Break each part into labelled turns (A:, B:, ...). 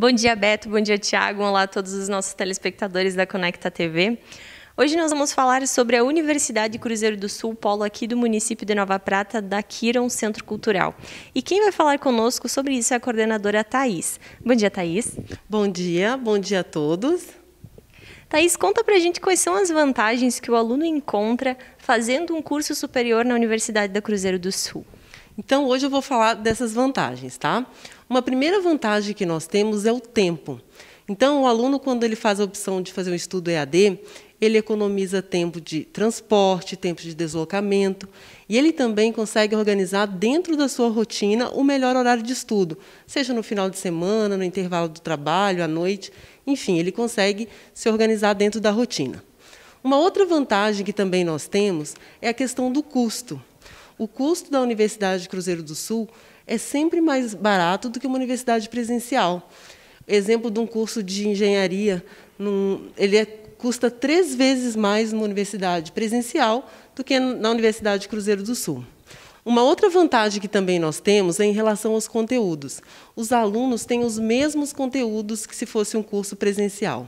A: Bom dia, Beto. Bom dia, Tiago. Olá a todos os nossos telespectadores da Conecta TV. Hoje nós vamos falar sobre a Universidade Cruzeiro do Sul, polo aqui do município de Nova Prata, da Quiron Centro Cultural. E quem vai falar conosco sobre isso é a coordenadora Thais. Bom dia, Thais. Bom dia, bom dia a todos. Thais, conta pra gente quais são as vantagens que o aluno encontra fazendo um curso superior na Universidade da Cruzeiro do Sul.
B: Então, hoje eu vou falar dessas vantagens, tá? Uma primeira vantagem que nós temos é o tempo. Então, o aluno, quando ele faz a opção de fazer um estudo EAD, ele economiza tempo de transporte, tempo de deslocamento, e ele também consegue organizar dentro da sua rotina o melhor horário de estudo, seja no final de semana, no intervalo do trabalho, à noite, enfim, ele consegue se organizar dentro da rotina. Uma outra vantagem que também nós temos é a questão do custo o custo da Universidade de Cruzeiro do Sul é sempre mais barato do que uma universidade presencial. Exemplo de um curso de engenharia, num, ele é, custa três vezes mais numa universidade presencial do que na Universidade de Cruzeiro do Sul. Uma outra vantagem que também nós temos é em relação aos conteúdos. Os alunos têm os mesmos conteúdos que se fosse um curso presencial.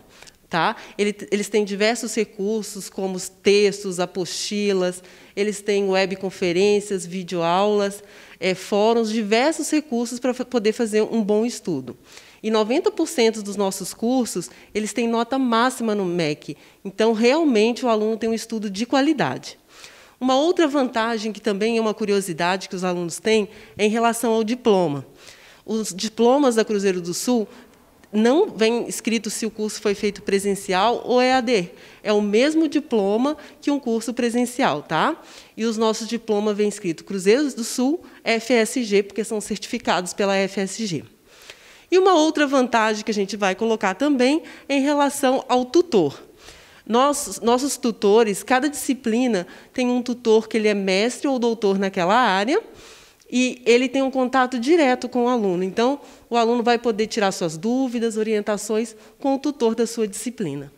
B: Tá? Eles têm diversos recursos, como os textos, apostilas, eles têm webconferências, videoaulas, é, fóruns, diversos recursos para poder fazer um bom estudo. E 90% dos nossos cursos, eles têm nota máxima no MEC. Então, realmente, o aluno tem um estudo de qualidade. Uma outra vantagem, que também é uma curiosidade que os alunos têm, é em relação ao diploma. Os diplomas da Cruzeiro do Sul não vem escrito se o curso foi feito presencial ou EAD. É, é o mesmo diploma que um curso presencial, tá? E os nossos diplomas vem escrito Cruzeiros do Sul, FSG, porque são certificados pela FSG. E uma outra vantagem que a gente vai colocar também em relação ao tutor. Nossos, nossos tutores, cada disciplina tem um tutor que ele é mestre ou doutor naquela área, e ele tem um contato direto com o aluno. Então, o aluno vai poder tirar suas dúvidas, orientações com o tutor da sua disciplina.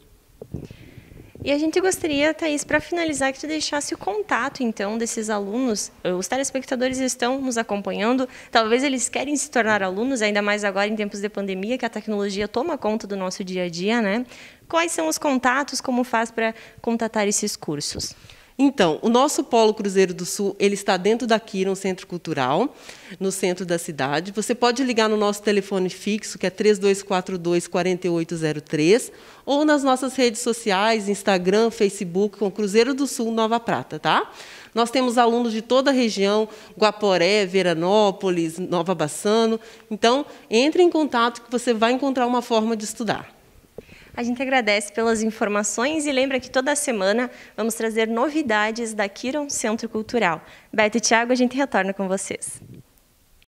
A: E a gente gostaria, Thaís, para finalizar, que você deixasse o contato, então, desses alunos. Eh, os telespectadores estão nos acompanhando. Talvez eles querem se tornar alunos, ainda mais agora em tempos de pandemia, que a tecnologia toma conta do nosso dia a dia, né? Quais são os contatos? Como faz para
B: contatar esses cursos? Então, o nosso Polo Cruzeiro do Sul, ele está dentro daqui, no Centro Cultural, no centro da cidade. Você pode ligar no nosso telefone fixo, que é 3242-4803, ou nas nossas redes sociais, Instagram, Facebook, com Cruzeiro do Sul Nova Prata, tá? Nós temos alunos de toda a região, Guaporé, Veranópolis, Nova Bassano. Então, entre em contato que você vai encontrar uma forma de estudar.
A: A gente agradece pelas informações e lembra que toda semana vamos trazer novidades da Kiron Centro Cultural. Beto e Tiago, a gente retorna com vocês.